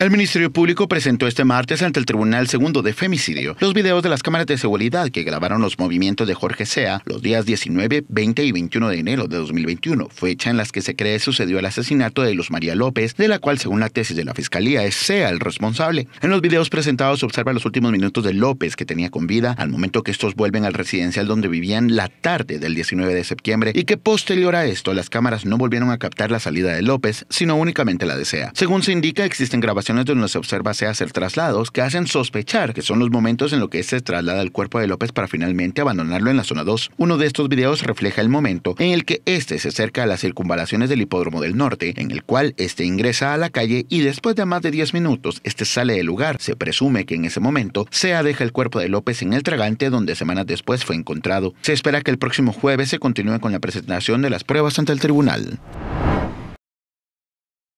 El Ministerio Público presentó este martes ante el Tribunal Segundo de Femicidio los videos de las cámaras de seguridad que grabaron los movimientos de Jorge Sea los días 19, 20 y 21 de enero de 2021, fecha en las que se cree sucedió el asesinato de Luz María López, de la cual, según la tesis de la Fiscalía, es Sea el responsable. En los videos presentados se observa los últimos minutos de López, que tenía con vida, al momento que estos vuelven al residencial donde vivían la tarde del 19 de septiembre y que posterior a esto las cámaras no volvieron a captar la salida de López, sino únicamente la de Sea. Según se indica, existen grabaciones de donde se observa se hacer traslados que hacen sospechar que son los momentos en los que se traslada el cuerpo de López para finalmente abandonarlo en la zona 2. Uno de estos videos refleja el momento en el que este se acerca a las circunvalaciones del hipódromo del norte, en el cual este ingresa a la calle y después de más de 10 minutos este sale del lugar. Se presume que en ese momento SEA deja el cuerpo de López en el tragante donde semanas después fue encontrado. Se espera que el próximo jueves se continúe con la presentación de las pruebas ante el tribunal.